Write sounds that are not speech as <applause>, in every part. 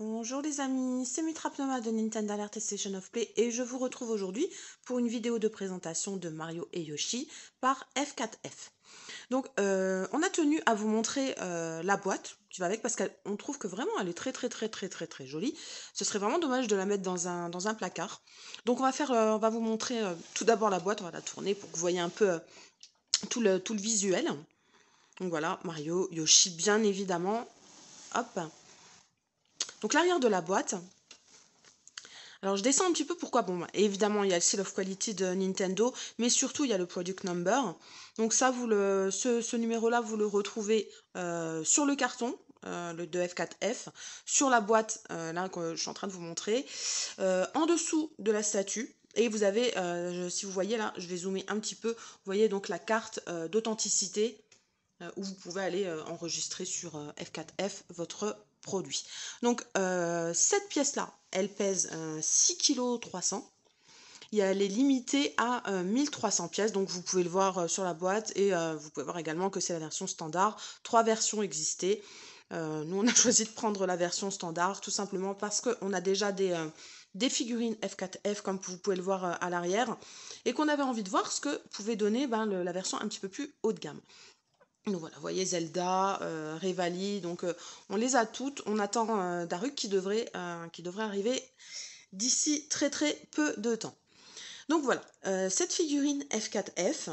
Bonjour les amis, c'est Mitrapnoma de Nintendo Alert et Station of Play et je vous retrouve aujourd'hui pour une vidéo de présentation de Mario et Yoshi par F4F. Donc euh, on a tenu à vous montrer euh, la boîte qui va avec parce qu'on trouve que vraiment elle est très très très très très très jolie. Ce serait vraiment dommage de la mettre dans un, dans un placard. Donc on va, faire, euh, on va vous montrer tout d'abord la boîte, on va la tourner pour que vous voyez un peu tout, le, tout le visuel. Donc voilà, Mario, Yoshi bien évidemment. Hop donc l'arrière de la boîte. Alors je descends un petit peu pourquoi. Bon, évidemment, il y a le Seal of Quality de Nintendo, mais surtout il y a le Product Number. Donc ça, vous le, ce, numéro-là, vous le retrouvez euh, sur le carton, euh, le 2F4F, sur la boîte, euh, là que je suis en train de vous montrer, euh, en dessous de la statue. Et vous avez, si vous voyez là, je vais zoomer un petit peu, vous voyez donc la carte d'authenticité où vous pouvez aller enregistrer sur F4F votre produit. Donc euh, cette pièce-là, elle pèse euh, 6,3 kg. Et elle est limitée à 1300 euh, pièces, donc vous pouvez le voir euh, sur la boîte et vous pouvez voir également que c'est la version standard. Trois versions existaient. nous, on a <laughs> choisi de prendre la version standard tout simplement parce qu'on a déjà des, des figurines F4F comme vous pouvez le voir à l'arrière et qu'on avait envie de voir ce que pouvait donner ben, la version un petit peu plus haut de gamme. Donc voilà, voyez Zelda, euh, Revali, donc euh, on les a toutes, on attend euh, Daruk qui devrait, qui devrait arriver d'ici très très peu de temps. Donc voilà, cette figurine F4F,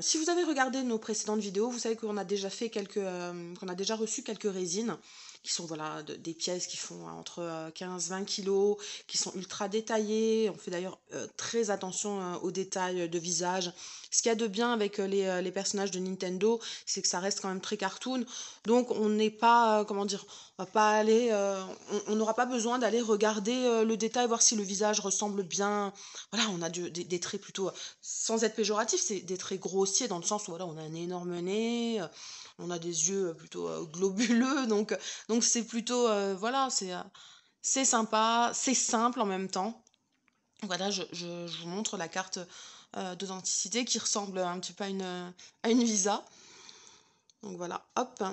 si vous avez regardé nos précédentes vidéos, vous savez qu'on a déjà fait quelques, qu'on a déjà reçu quelques résines qui sont voilà, des pièces qui font euh, entre 15-20 euh, kilos, qui sont ultra détaillées. On fait d'ailleurs euh, très attention aux détails de visage. Ce qu'il y a de bien avec les, personnages de Nintendo, c'est que ça reste quand même très cartoon. Donc on n'est pas, comment dire, on va pas aller, on n'aura pas besoin d'aller regarder le détail, voir si le visage ressemble bien. Voilà, on a des, des, traits plutôt, sans être péjoratif, c'est des traits grossiers dans le sens où voilà, on a un énorme nez, on a des yeux plutôt globuleux, donc donc c'est plutôt, euh, voilà, c'est, euh, c'est sympa, c'est simple en même temps. Voilà, je, vous montre la carte euh, d'authenticité qui ressemble un petit peu à une, visa. Donc voilà, hop.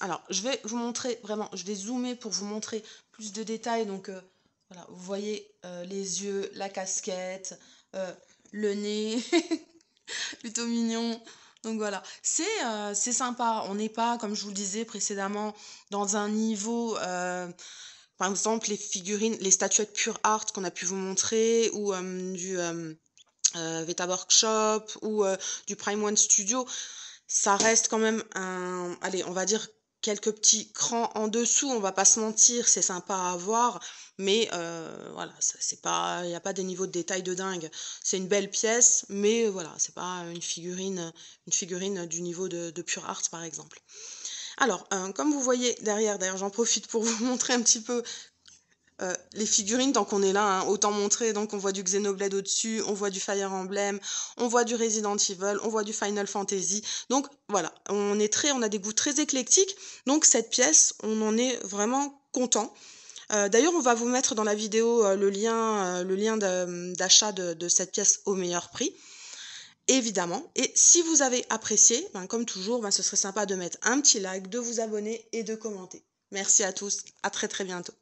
Alors, je vais vous montrer, vraiment, je vais zoomer pour vous montrer plus de détails. Donc voilà, vous voyez les yeux, la casquette, le nez, <laughs> plutôt mignon. Donc voilà, c'est euh, c'est sympa. On n'est pas, comme je vous le disais précédemment, dans un niveau... Euh, par exemple, les figurines, les statuettes pure art qu'on a pu vous montrer, ou euh, du Veta Workshop, ou du Prime One Studio, ça reste quand même un, allez, on va dire quelques petits crans en dessous, on va pas se mentir, c'est sympa à voir, mais euh, voilà, c'est pas, il n'y a pas des niveaux de détail de dingue. C'est une belle pièce, mais voilà, c'est pas une figurine, une figurine du niveau de, Pure Art par exemple. Alors, euh, comme vous voyez derrière, d'ailleurs j'en profite pour <laughs> vous montrer un petit peu euh, les figurines, tant qu'on est là, hein, autant montrer. Donc, on voit du Xenoblade au-dessus, on voit du Fire Emblem, on voit du Resident Evil, on voit du Final Fantasy. Donc, voilà, on est très, on a des goûts très éclectiques. Donc, cette pièce, on en est vraiment content. Euh, d'ailleurs, on va vous mettre dans la vidéo euh, le lien, le lien d'achat de, cette pièce au meilleur prix évidemment. Et si vous avez apprécié, ben, comme toujours, ben, ce serait sympa de mettre un petit like, de vous abonner et de commenter. Merci à tous, à très très bientôt.